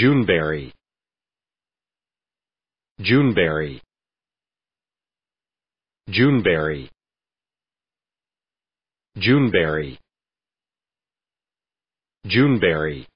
Juneberry Juneberry Juneberry Juneberry Juneberry